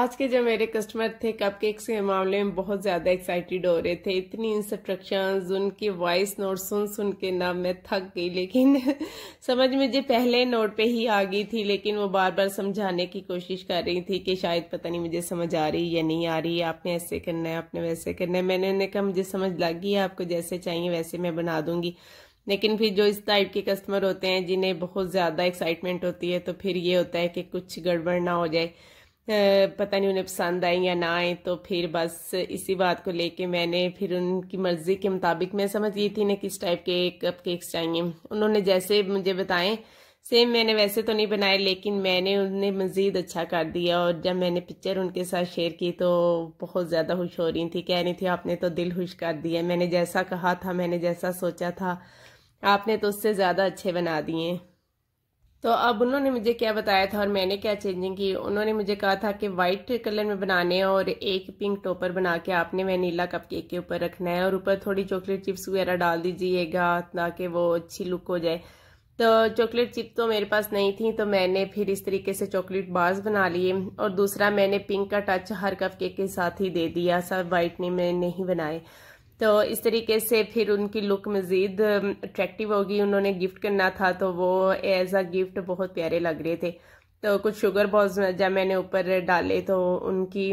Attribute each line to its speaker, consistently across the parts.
Speaker 1: आज के जो मेरे कस्टमर थे केक्स के मामले में बहुत ज़्यादा एक्साइटेड हो रहे थे इतनी इंस्ट्रक्शन उनकी वॉइस नोट सुन सुन के ना मैं थक गई लेकिन समझ मुझे पहले नोट पे ही आ गई थी लेकिन वो बार बार समझाने की कोशिश कर रही थी कि शायद पता नहीं मुझे समझ आ रही या नहीं आ रही आपने ऐसे करना है आपने वैसे करना है मैंने उन्हें कहा मुझे समझ लग गई आपको जैसे चाहिए वैसे मैं बना दूंगी लेकिन फिर जो इस टाइप के कस्टमर होते हैं जिन्हें बहुत ज़्यादा एक्साइटमेंट होती है तो फिर ये होता है कि कुछ गड़बड़ ना हो जाए पता नहीं उन्हें पसंद आए या ना आए तो फिर बस इसी बात को लेके मैंने फिर उनकी मर्ज़ी के मुताबिक मैं समझ गई थी ना किस टाइप के कप केक्स चाहिए उन्होंने जैसे मुझे बताएं सेम मैंने वैसे तो नहीं बनाए लेकिन मैंने उन्हें मज़ीद अच्छा कर दिया और जब मैंने पिक्चर उनके साथ शेयर की तो बहुत ज़्यादा खुश हो रही थी कह रही थी आपने तो दिल खुश कर दिया मैंने जैसा कहा था मैंने जैसा सोचा था आपने तो उससे ज़्यादा अच्छे बना दिए तो अब उन्होंने मुझे क्या बताया था और मैंने क्या चेंजिंग की उन्होंने मुझे कहा था कि वाइट कलर में बनाने और एक पिंक टॉपर बना के आपने वनीला कप केक के ऊपर रखना है और ऊपर थोड़ी चॉकलेट चिप्स वगैरह डाल दीजिएगा ताकि वो अच्छी लुक हो जाए तो चॉकलेट चिप तो मेरे पास नहीं थी तो मैंने फिर इस तरीके से चॉकलेट बार्स बना लिए और दूसरा मैंने पिंक का टच हर कप केक के साथ ही दे दिया सब व्हाइट ने मैं नहीं बनाए तो इस तरीके से फिर उनकी लुक मज़ीद अट्रैक्टिव होगी उन्होंने गिफ्ट करना था तो वो एज अ गिफ्ट बहुत प्यारे लग रहे थे तो कुछ शुगर बॉल्स जब मैंने ऊपर डाले तो उनकी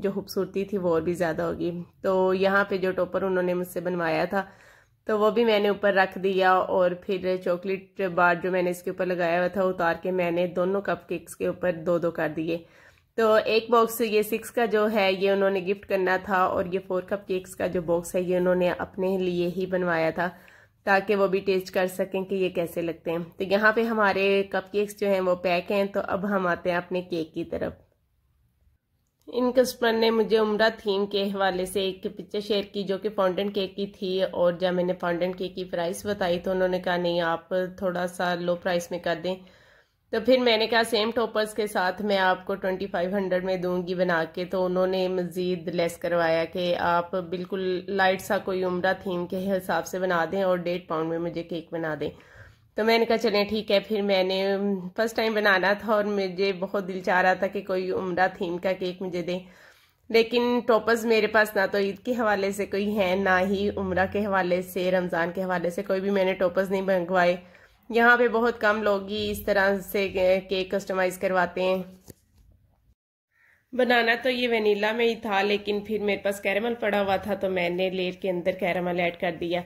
Speaker 1: जो खूबसूरती थी वो और भी ज़्यादा होगी तो यहाँ पे जो टोपर उन्होंने मुझसे बनवाया था तो वो भी मैंने ऊपर रख दिया और फिर चॉकलेट बार जो मैंने इसके ऊपर लगाया हुआ था उतार के मैंने दोनों कप केक्स के ऊपर दो दो कर दिए तो एक बॉक्स तो ये सिक्स का जो है ये उन्होंने गिफ्ट करना था और ये फोर कप केक्स का जो बॉक्स है ये उन्होंने अपने लिए ही बनवाया था ताकि वो भी टेस्ट कर सकें कि ये कैसे लगते हैं तो यहाँ पे हमारे कप केक्स जो हैं वो पैक हैं तो अब हम आते हैं अपने केक की तरफ इन कस्टमर ने मुझे उम्र थीम के हवाले से एक पिक्चर शेयर की जो कि फाउंडेंट केक की थी और जब मैंने फाउंडेंट केक की प्राइस बताई तो उन्होंने कहा नहीं आप थोड़ा सा लो प्राइस में कर दें तो फिर मैंने कहा सेम टॉपर्स के साथ मैं आपको ट्वेंटी फाइव हंड्रेड में दूंगी बना के तो उन्होंने मज़ीद लेस करवाया कि आप बिल्कुल लाइट सा कोई उम्र थीम के हिसाब से बना दें और डेढ़ पाउंड में मुझे केक बना दें तो मैंने कहा चलें ठीक है फिर मैंने फ़र्स्ट टाइम बनाना था और मुझे बहुत दिल चाह रहा था कि कोई उम्र थीम का केक मुझे दें लेकिन टॉपर्स मेरे पास ना तो ईद के हवाले से कोई है ना ही उम्र के हवाले से रमज़ान के हवाले से कोई भी मैंने टॉपर्स नहीं मंगवाए यहाँ पे बहुत कम लोग ही इस तरह से केक कस्टमाइज़ करवाते हैं बनाना तो ये वनीला में ही था लेकिन फिर मेरे पास कैरमल पड़ा हुआ था तो मैंने लेयर के अंदर कैरमल ऐड कर दिया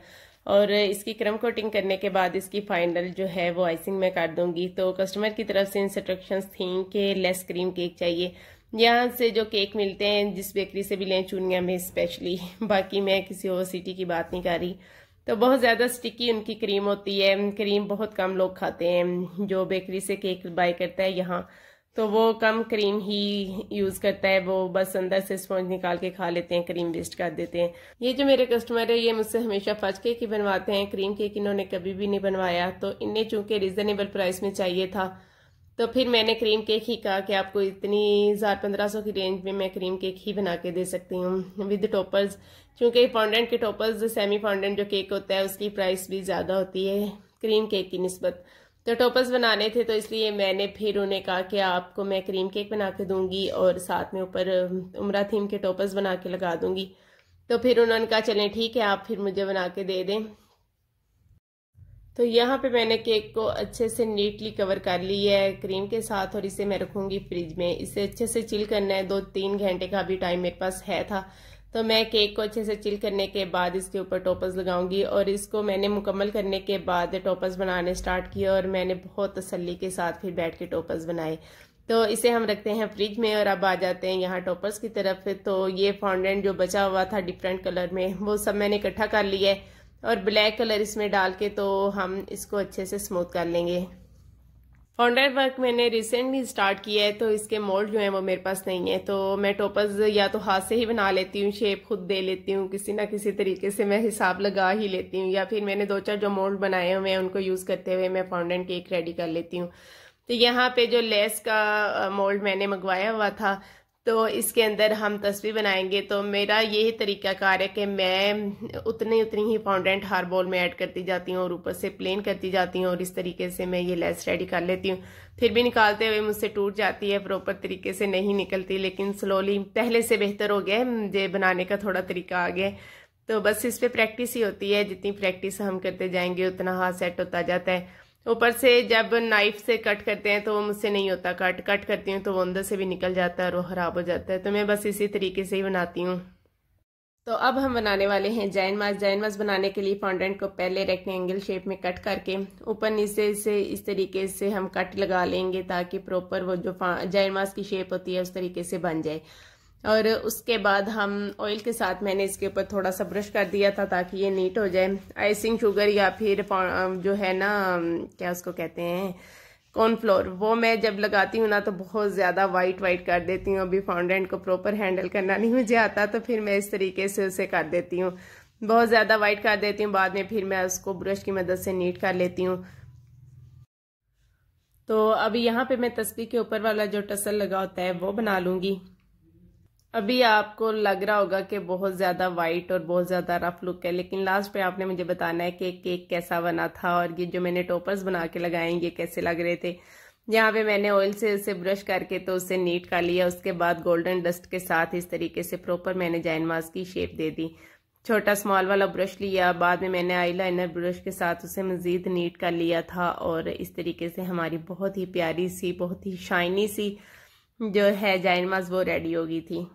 Speaker 1: और इसकी क्रम कोटिंग करने के बाद इसकी फाइनल जो है वो आइसिंग में कर दूंगी तो कस्टमर की तरफ से इंस्ट्रक्शंस थी कि लेस क्रीम केक चाहिए यहाँ से जो केक मिलते हैं जिस बेकरी से भी लें चूनिया में स्पेशली बाकी मैं किसी और सिटी की बात नहीं कर रही तो बहुत ज़्यादा स्टिकी उनकी क्रीम होती है क्रीम बहुत कम लोग खाते हैं जो बेकरी से केक बाय करता है यहाँ तो वो कम क्रीम ही यूज़ करता है वो बस अंदर से स्पॉन्ज निकाल के खा लेते हैं क्रीम वेस्ट कर देते हैं ये जो मेरे कस्टमर है ये मुझसे हमेशा फर्ज केक ही बनवाते हैं क्रीम केक इन्होंने कभी भी नहीं बनवाया तो इन्हें चूंकि रिजनेबल प्राइस में चाहिए था तो फिर मैंने क्रीम केक ही कहा कि आपको इतनी हज़ार पंद्रह सौ की रेंज में मैं क्रीम केक ही बना के दे सकती हूँ विद टॉपर्स क्योंकि फॉन्डेंट के टॉपर्स सेमी फॉन्डेंट जो केक होता है उसकी प्राइस भी ज़्यादा होती है क्रीम केक की नस्बत तो टॉपर्स बनाने थे तो इसलिए मैंने फिर उन्हें कहा कि आपको मैं क्रीम केक बना के दूंगी और साथ में ऊपर उमरा थीम के टॉपर्स बना के लगा दूंगी तो फिर उन्होंने कहा चलें ठीक है आप फिर मुझे बना के दे दें तो यहाँ पे मैंने केक को अच्छे से नीटली कवर कर ली है क्रीम के साथ और इसे मैं रखूँगी फ्रिज में इसे अच्छे से चिल करना है दो तीन घंटे का भी टाइम मेरे पास है था तो मैं केक को अच्छे से चिल करने के बाद इसके ऊपर टॉपर्स लगाऊंगी और इसको मैंने मुकम्मल करने के बाद टॉपर्स बनाने स्टार्ट किया और मैंने बहुत तसली के साथ फिर बैठ के टॉपर्स बनाए तो इसे हम रखते हैं फ्रिज में और अब आ जाते हैं यहाँ टॉपर्स की तरफ तो ये फाउंडेंट जो बचा हुआ था डिफरेंट कलर में वो सब मैंने इकट्ठा कर लिया है और ब्लैक कलर इसमें डाल के तो हम इसको अच्छे से स्मूथ कर लेंगे फॉन्डर वर्क मैंने रिसेंटली स्टार्ट किया है तो इसके मोल्ड जो है वो मेरे पास नहीं है तो मैं टोपज या तो हाथ से ही बना लेती हूँ शेप खुद दे लेती हूँ किसी ना किसी तरीके से मैं हिसाब लगा ही लेती हूँ या फिर मैंने दो चार जो मोल्ड बनाए हुए हैं उनको यूज़ करते हुए मैं फाउंडेंट केक रेडी कर लेती हूँ तो यहाँ पे जो लेस का मोल्ड मैंने मंगवाया हुआ था तो इसके अंदर हम तस्वीर बनाएंगे तो मेरा यही तरीका कार है कि मैं उतनी उतनी ही फाउंडेंट हर बॉल में ऐड करती जाती हूँ और ऊपर से प्लेन करती जाती हूँ और इस तरीके से मैं ये लेस रेडी कर लेती हूँ फिर भी निकालते हुए मुझसे टूट जाती है प्रॉपर तरीके से नहीं निकलती लेकिन स्लोली पहले से बेहतर हो गया है मुझे बनाने का थोड़ा तरीका आ गया तो बस इस पर प्रैक्टिस ही होती है जितनी प्रैक्टिस हम करते जाएंगे उतना हाथ सेट होता जाता है ऊपर से जब नाइफ से कट करते हैं तो वो मुझसे नहीं होता कट कट करती हूँ तो वो अंदर से भी निकल जाता है और वो ख़राब हो जाता है तो मैं बस इसी तरीके से ही बनाती हूँ तो अब हम बनाने वाले हैं जैन मास जैन मास बनाने के लिए फॉन्डेंट को पहले रेक्टेंगल शेप में कट करके ऊपर नीचे से इस तरीके से हम कट लगा लेंगे ताकि प्रॉपर वो जो जैन मास की शेप होती है उस तरीके से बन जाए और उसके बाद हम ऑयल के साथ मैंने इसके ऊपर थोड़ा सा ब्रश कर दिया था ताकि ये नीट हो जाए आइसिंग शुगर या फिर जो है ना क्या उसको कहते हैं कॉर्नफ्लोर वो मैं जब लगाती हूँ ना तो बहुत ज़्यादा वाइट वाइट कर देती हूँ अभी फाउंडेंट को प्रॉपर हैंडल करना नहीं मुझे आता तो फिर मैं इस तरीके से उसे कर देती हूँ बहुत ज़्यादा वाइट कर देती हूँ बाद में फिर मैं उसको ब्रश की मदद से नीट कर लेती हूँ तो अभी यहाँ पे मैं तस्वीर के ऊपर वाला जो टसल लगा होता है वो बना लूँगी अभी आपको लग रहा होगा कि बहुत ज़्यादा वाइट और बहुत ज़्यादा रफ लुक है लेकिन लास्ट पे आपने मुझे बताना है कि केक कैसा बना था और ये जो मैंने टॉपर्स बना के लगाए ये कैसे लग रहे थे यहाँ पे मैंने ऑयल से उसे ब्रश करके तो उसे नीट कर लिया उसके बाद गोल्डन डस्ट के साथ इस तरीके से प्रॉपर मैंने जैन की शेप दे दी छोटा स्मॉल वाला ब्रश लिया बाद में मैंने लाइनर ब्रश के साथ उसे मज़ीद नीट कर लिया था और इस तरीके से हमारी बहुत ही प्यारी सी बहुत ही शाइनी सी जो है जैन वो रेडी हो गई थी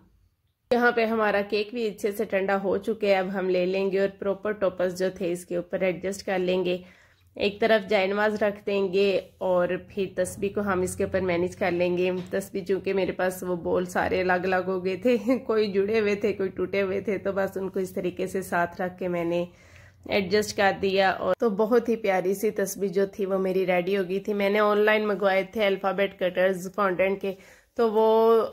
Speaker 1: यहाँ पे हमारा केक भी अच्छे से ठंडा हो चुके हैं अब हम ले लेंगे और प्रॉपर टॉपर्स जो थे इसके ऊपर एडजस्ट कर लेंगे एक तरफ जायनवाज रख देंगे और फिर तस्बी को हम इसके ऊपर मैनेज कर लेंगे तस्बी चूंकि मेरे पास वो बोल सारे अलग अलग हो गए थे कोई जुड़े हुए थे कोई टूटे हुए थे तो बस उनको इस तरीके से साथ रख के मैंने एडजस्ट कर दिया और तो बहुत ही प्यारी सी तस्वीर जो थी वो मेरी रेडी हो गई थी मैंने ऑनलाइन मंगवाए थे अल्फ़ाबेट कटर्स फाउंडेंट के तो वो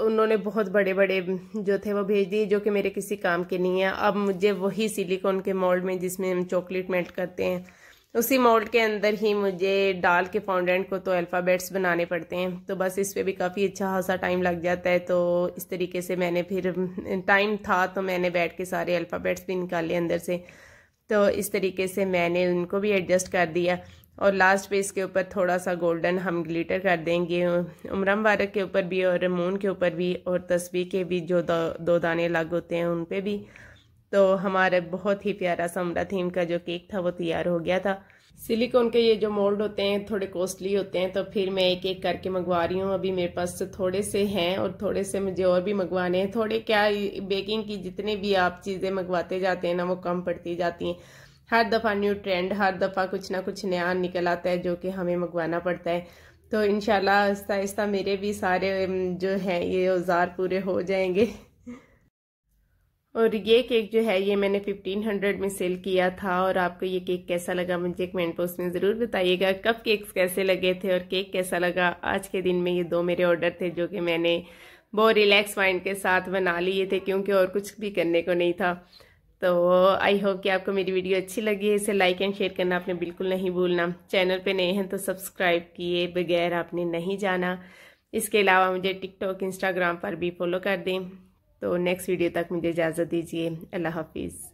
Speaker 1: उन्होंने बहुत बड़े बड़े जो थे वो भेज दिए जो कि मेरे किसी काम के नहीं है अब मुझे वही सिलिकॉन के मोल्ड में जिसमें हम चॉकलेट मेल्ट करते हैं उसी मोल्ड के अंदर ही मुझे डाल के फाउंडेंट को तो अल्फ़ाबेट्स बनाने पड़ते हैं तो बस इस पर भी काफ़ी अच्छा खासा टाइम लग जाता है तो इस तरीके से मैंने फिर टाइम था तो मैंने बैठ के सारे अल्फ़ाबेट्स भी निकाले अंदर से तो इस तरीके से मैंने उनको भी एडजस्ट कर दिया और लास्ट पे इसके ऊपर थोड़ा सा गोल्डन हम ग्लिटर कर देंगे उम्र मुबारक के ऊपर भी और मून के ऊपर भी और तस्वीर के भी जो दो, दो दाने अलग होते हैं उन पर भी तो हमारा बहुत ही प्यारा सा उम्र थीम का जो केक था वो तैयार हो गया था सिलिकॉन के ये जो मोल्ड होते हैं थोड़े कॉस्टली होते हैं तो फिर मैं एक एक करके मंगवा रही हूँ अभी मेरे पास थोड़े से हैं और थोड़े से मुझे और भी मंगवाने हैं थोड़े क्या बेकिंग की जितने भी आप चीज़ें मंगवाते जाते हैं ना वो कम पड़ती जाती हैं हर दफ़ा न्यू ट्रेंड हर दफ़ा कुछ ना कुछ नया निकल आता है जो कि हमें मंगवाना पड़ता है तो इन आहिस्ता आहिस्ता मेरे भी सारे जो है ये औज़ार पूरे हो जाएंगे और ये केक जो है ये मैंने 1500 में सेल किया था और आपको ये केक कैसा लगा मुझे कमेंट बॉक्स में ज़रूर बताइएगा कप केक्स कैसे लगे थे और केक कैसा लगा आज के दिन में ये दो मेरे ऑर्डर थे जो कि मैंने बहुत रिलैक्स माइंड के साथ बना लिए थे क्योंकि और कुछ भी करने को नहीं था तो आई होप कि आपको मेरी वीडियो अच्छी लगी है इसे लाइक एंड शेयर करना आपने बिल्कुल नहीं भूलना चैनल पे नए हैं तो सब्सक्राइब किए बगैर आपने नहीं जाना इसके अलावा मुझे टिकटॉक इंस्टाग्राम पर भी फॉलो कर दें तो नेक्स्ट वीडियो तक मुझे इजाज़त दीजिए अल्लाह हाफिज़